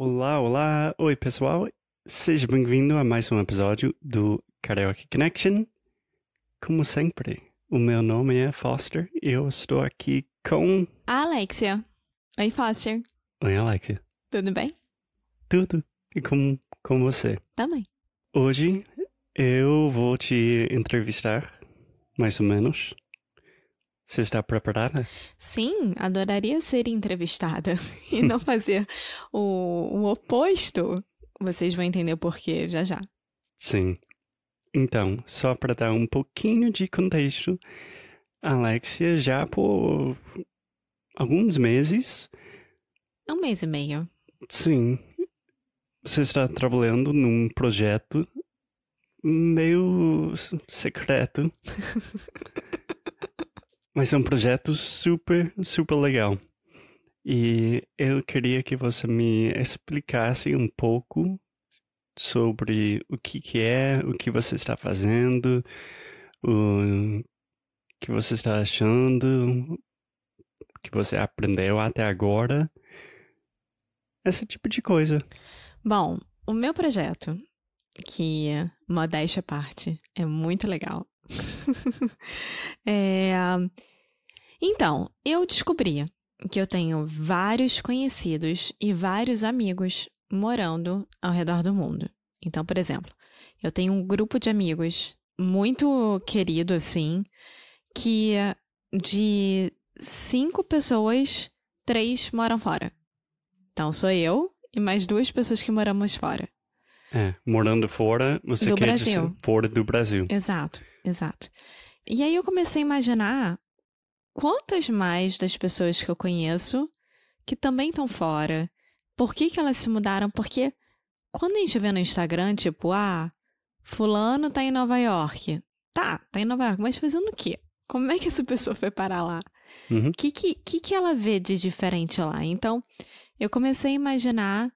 Olá, olá, oi pessoal, seja bem-vindo a mais um episódio do Karaoke Connection. Como sempre, o meu nome é Foster e eu estou aqui com. A Alexia. Oi, Foster. Oi, Alexia. Tudo bem? Tudo. E com, com você? Também. Hoje eu vou te entrevistar, mais ou menos. Você está preparada? Sim, adoraria ser entrevistada e não fazer o, o oposto. Vocês vão entender o porquê já já. Sim. Então, só para dar um pouquinho de contexto, a Alexia já por alguns meses. Um mês e meio. Sim. Você está trabalhando num projeto meio secreto. Mas é um projeto super, super legal. E eu queria que você me explicasse um pouco sobre o que, que é, o que você está fazendo, o que você está achando, o que você aprendeu até agora, esse tipo de coisa. Bom, o meu projeto, que modéstia à parte, é muito legal, é... Então, eu descobri que eu tenho vários conhecidos e vários amigos morando ao redor do mundo. Então, por exemplo, eu tenho um grupo de amigos muito querido, assim, que de cinco pessoas, três moram fora. Então, sou eu e mais duas pessoas que moramos fora. É, morando fora, você do quer Brasil. dizer fora do Brasil. Exato. Exato. E aí eu comecei a imaginar quantas mais das pessoas que eu conheço que também estão fora. Por que, que elas se mudaram? Porque quando a gente vê no Instagram, tipo, ah, fulano tá em Nova York. Tá, tá em Nova York, mas fazendo o quê? Como é que essa pessoa foi parar lá? O uhum. que, que, que, que ela vê de diferente lá? Então, eu comecei a imaginar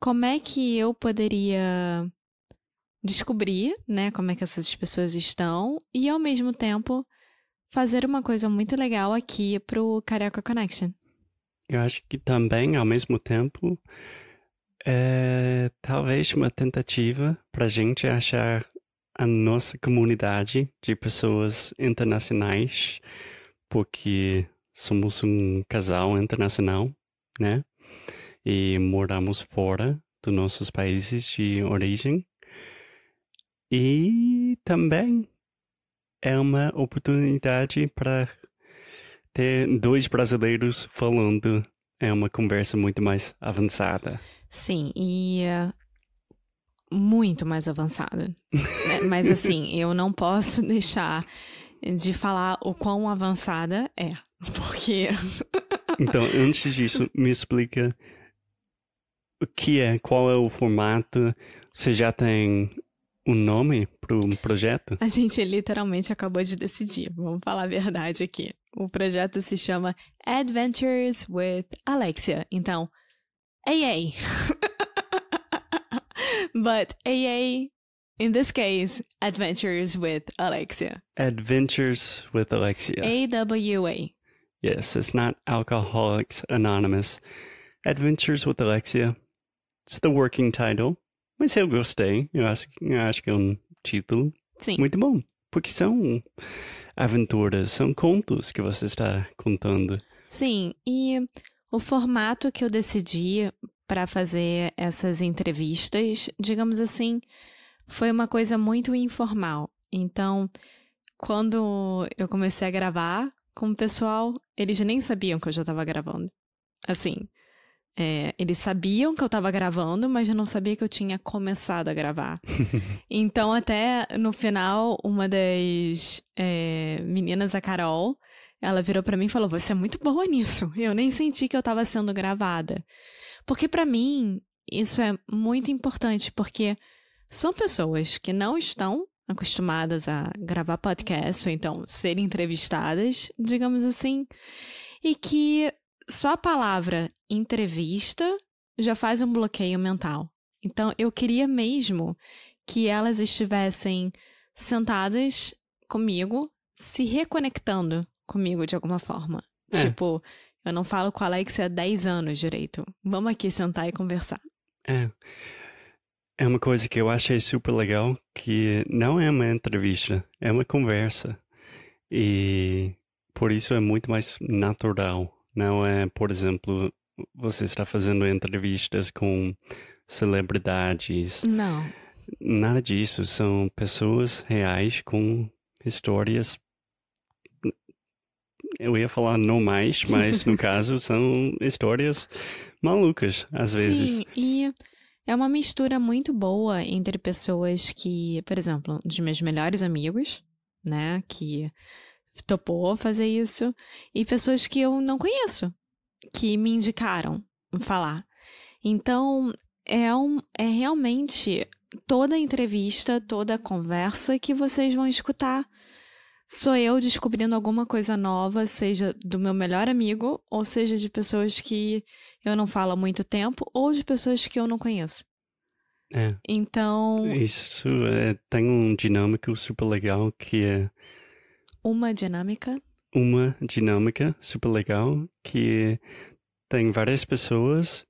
como é que eu poderia descobrir, né, como é que essas pessoas estão e ao mesmo tempo fazer uma coisa muito legal aqui pro Carioca Connection. Eu acho que também, ao mesmo tempo, é talvez uma tentativa para gente achar a nossa comunidade de pessoas internacionais, porque somos um casal internacional, né? E moramos fora dos nossos países de origem. E também é uma oportunidade para ter dois brasileiros falando. É uma conversa muito mais avançada. Sim, e uh, muito mais avançada. É, mas assim, eu não posso deixar de falar o quão avançada é, porque. então, antes disso, me explica o que é, qual é o formato. Você já tem o nome para um projeto? A gente literalmente acabou de decidir, vamos falar a verdade aqui. O projeto se chama Adventures with Alexia. Então, AA. But AA, in this case, Adventures with Alexia. Adventures with Alexia. AWA. Yes, it's not Alcoholics Anonymous. Adventures with Alexia. It's the working title. Mas eu gostei. Eu acho, eu acho que é um título Sim. muito bom. Porque são aventuras, são contos que você está contando. Sim, e o formato que eu decidi para fazer essas entrevistas, digamos assim, foi uma coisa muito informal. Então, quando eu comecei a gravar com o pessoal, eles nem sabiam que eu já estava gravando. Assim, é, eles sabiam que eu estava gravando, mas eu não sabia que eu tinha começado a gravar. então, até no final, uma das é, meninas, a Carol, ela virou para mim e falou: Você é muito boa nisso. Eu nem senti que eu estava sendo gravada. Porque, para mim, isso é muito importante, porque são pessoas que não estão acostumadas a gravar podcast ou então serem entrevistadas, digamos assim, e que só a palavra entrevista já faz um bloqueio mental. Então, eu queria mesmo que elas estivessem sentadas comigo, se reconectando comigo de alguma forma. É. Tipo, eu não falo com a Alexia há 10 anos direito. Vamos aqui sentar e conversar. É. É uma coisa que eu achei super legal, que não é uma entrevista, é uma conversa. E por isso é muito mais natural não é, por exemplo, você está fazendo entrevistas com celebridades. Não. Nada disso. São pessoas reais com histórias. Eu ia falar não mais, mas no caso são histórias malucas, às vezes. Sim, e é uma mistura muito boa entre pessoas que, por exemplo, dos meus melhores amigos, né, que topou fazer isso, e pessoas que eu não conheço, que me indicaram falar. Então, é, um, é realmente toda entrevista, toda conversa que vocês vão escutar. Sou eu descobrindo alguma coisa nova, seja do meu melhor amigo, ou seja de pessoas que eu não falo há muito tempo, ou de pessoas que eu não conheço. É. Então. Isso é, tem um dinâmico super legal que é uma dinâmica. Uma dinâmica super legal que tem várias pessoas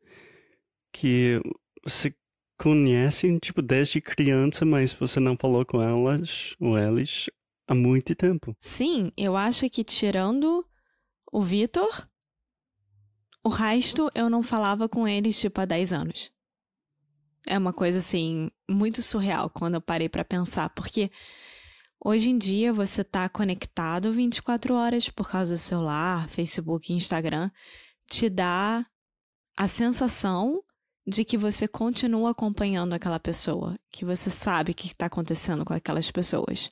que se conhecem, tipo, desde criança, mas você não falou com elas ou eles há muito tempo. Sim, eu acho que tirando o Vitor, o resto eu não falava com eles, tipo, há 10 anos. É uma coisa, assim, muito surreal quando eu parei para pensar, porque Hoje em dia você está conectado 24 horas por causa do celular, Facebook, Instagram, te dá a sensação de que você continua acompanhando aquela pessoa, que você sabe o que está acontecendo com aquelas pessoas.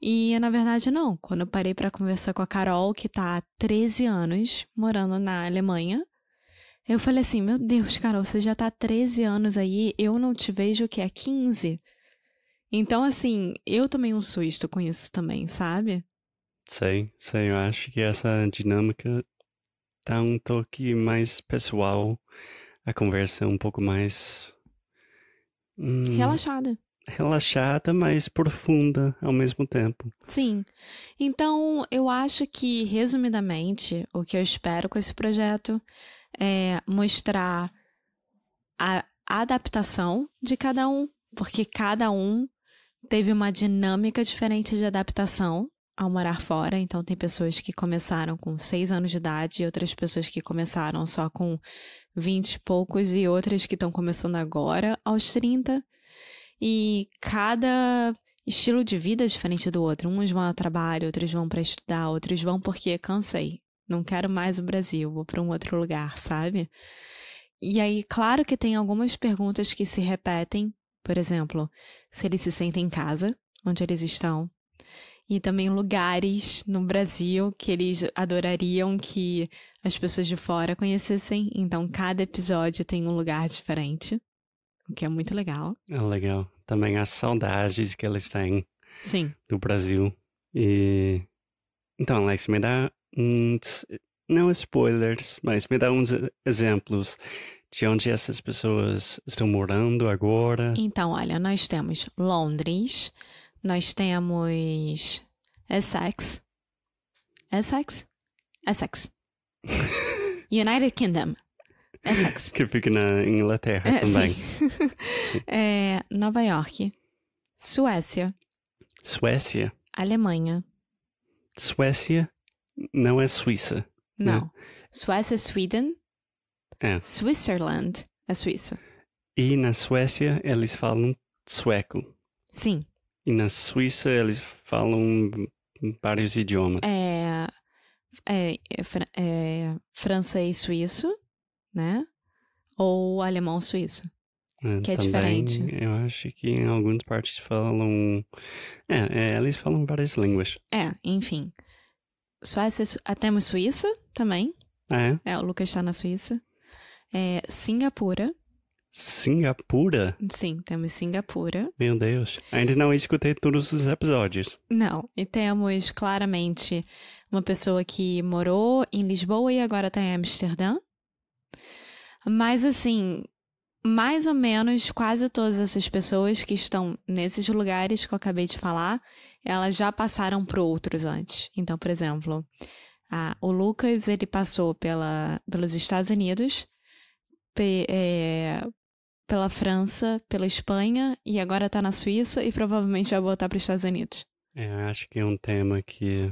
E na verdade não. Quando eu parei para conversar com a Carol, que está há 13 anos morando na Alemanha, eu falei assim: "Meu Deus, Carol, você já está há 13 anos aí, eu não te vejo que há 15". Então, assim, eu tomei um susto com isso também, sabe? Sei, sei. Eu acho que essa dinâmica dá tá um toque mais pessoal. A conversa é um pouco mais. Hum, relaxada. Relaxada, mas profunda ao mesmo tempo. Sim. Então, eu acho que, resumidamente, o que eu espero com esse projeto é mostrar a adaptação de cada um, porque cada um teve uma dinâmica diferente de adaptação ao morar fora. Então, tem pessoas que começaram com seis anos de idade, e outras pessoas que começaram só com vinte e poucos, e outras que estão começando agora aos 30. E cada estilo de vida é diferente do outro. Uns vão ao trabalho, outros vão para estudar, outros vão porque cansei. Não quero mais o Brasil, vou para um outro lugar, sabe? E aí, claro que tem algumas perguntas que se repetem por exemplo, se eles se sentem em casa, onde eles estão, e também lugares no Brasil que eles adorariam que as pessoas de fora conhecessem. Então, cada episódio tem um lugar diferente, o que é muito legal. É legal. Também as saudades que eles têm Sim. do Brasil. E. Então, Alex, me dá uns. Não spoilers, mas me dá uns exemplos de onde essas pessoas estão morando agora? Então, olha, nós temos Londres, nós temos Essex. É Essex? É Essex. É United Kingdom. Essex. Que fica na Inglaterra é, também. Sim. sim. É, Nova York. Suécia. Suécia? Alemanha. Suécia não é Suíça. Né? Não. Né? Suécia é Sweden. É. Switzerland, a Suíça. E na Suécia eles falam sueco. Sim. E na Suíça eles falam vários idiomas. É, é, é, é francês suíço, né? Ou alemão suíço. É, que é também, diferente. Eu acho que em algumas partes falam. É, é, eles falam várias línguas. É, enfim. Suécia, é temos Suíça também. É. é o Lucas está na Suíça é Singapura. Singapura? Sim, temos Singapura. Meu Deus, ainda não escutei todos os episódios. Não, e temos claramente uma pessoa que morou em Lisboa e agora está em Amsterdã. Mas assim, mais ou menos quase todas essas pessoas que estão nesses lugares que eu acabei de falar, elas já passaram por outros antes. Então, por exemplo, a, o Lucas ele passou pela, pelos Estados Unidos pe é, pela França, pela Espanha e agora está na Suíça e provavelmente vai voltar para os Estados Unidos. É, acho que é um tema que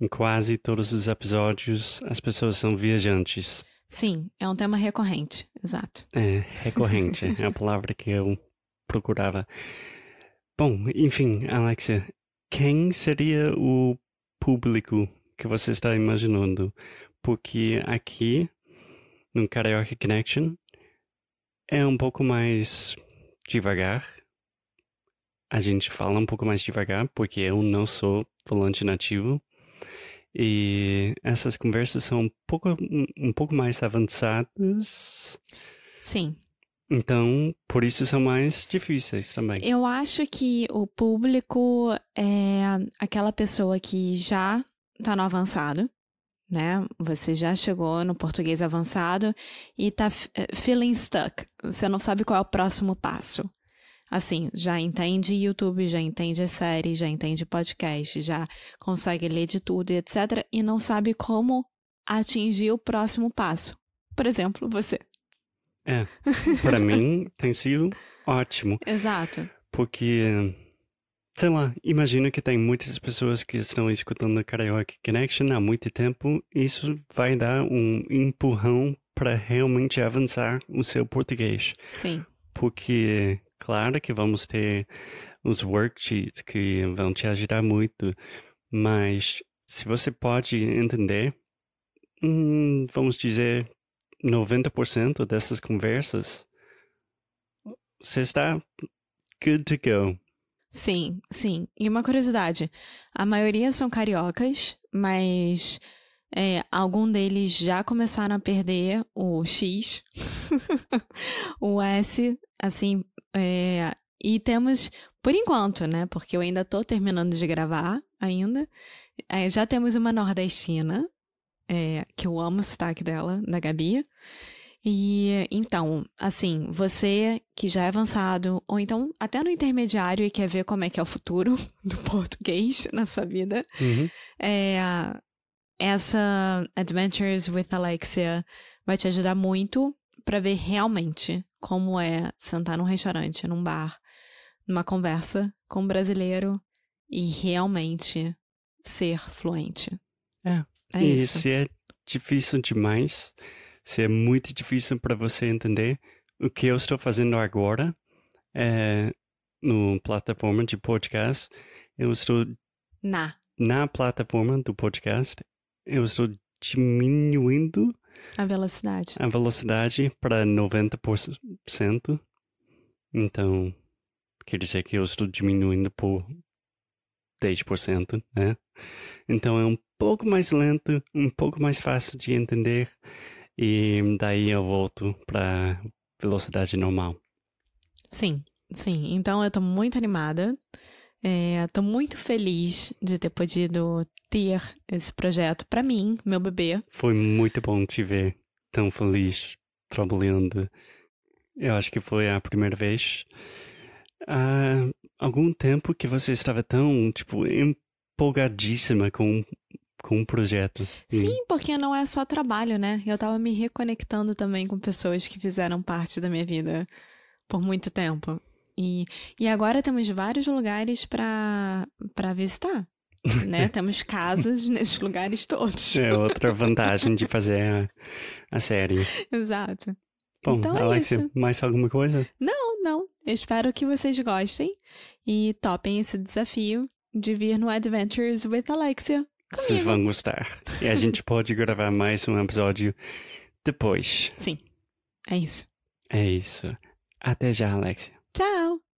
em quase todos os episódios as pessoas são viajantes. Sim, é um tema recorrente, exato. É, recorrente é a palavra que eu procurava. Bom, enfim, Alexia, quem seria o público que você está imaginando? Porque aqui no Karaoke Connection é um pouco mais devagar. A gente fala um pouco mais devagar, porque eu não sou falante nativo. E essas conversas são um pouco, um pouco mais avançadas. Sim. Então, por isso são mais difíceis também. Eu acho que o público é aquela pessoa que já tá no avançado né? Você já chegou no português avançado e está eh, feeling stuck. Você não sabe qual é o próximo passo. Assim, já entende YouTube, já entende série, já entende podcast, já consegue ler de tudo, etc. E não sabe como atingir o próximo passo. Por exemplo, você. É. Para mim tem sido ótimo. Exato. Porque sei lá, imagino que tem muitas pessoas que estão escutando a Karaoke Connection há muito tempo. Isso vai dar um empurrão para realmente avançar o seu português. Sim. Porque, claro que vamos ter os worksheets que vão te ajudar muito, mas se você pode entender, hum, vamos dizer, 90% dessas conversas, você está good to go. Sim, sim. E uma curiosidade: a maioria são cariocas, mas é, algum deles já começaram a perder o X, o S, assim. É, e temos, por enquanto, né? Porque eu ainda tô terminando de gravar ainda. É, já temos uma nordestina, é, que eu amo o sotaque dela, da Gabi. E então, assim, você que já é avançado, ou então até no intermediário e quer ver como é que é o futuro do português na sua vida, uhum. é, essa Adventures with Alexia vai te ajudar muito para ver realmente como é sentar num restaurante, num bar, numa conversa com um brasileiro e realmente ser fluente. É. é e isso. se é difícil demais, se é muito difícil para você entender o que eu estou fazendo agora é, no plataforma de podcast. Eu estou na na plataforma do podcast. Eu estou diminuindo a velocidade. A velocidade para 90%. Então, quer dizer que eu estou diminuindo por 10%, né? Então é um pouco mais lento, um pouco mais fácil de entender e daí eu volto para velocidade normal. Sim, sim. Então eu tô muito animada. É, tô muito feliz de ter podido ter esse projeto para mim, meu bebê. Foi muito bom te ver tão feliz trabalhando. Eu acho que foi a primeira vez há algum tempo que você estava tão, tipo, empolgadíssima com com um projeto. Sim, hum. porque não é só trabalho, né? Eu tava me reconectando também com pessoas que fizeram parte da minha vida por muito tempo. E, e agora temos vários lugares para visitar. Né? temos casas nesses lugares todos. É outra vantagem de fazer a, a série. Exato. Bom, então Alexia, é mais alguma coisa? Não, não. Eu espero que vocês gostem e topem esse desafio de vir no Adventures with Alexia. Comigo. Vocês vão gostar. E a gente pode gravar mais um episódio depois. Sim. É isso. É isso. Até já, Alexia. Tchau.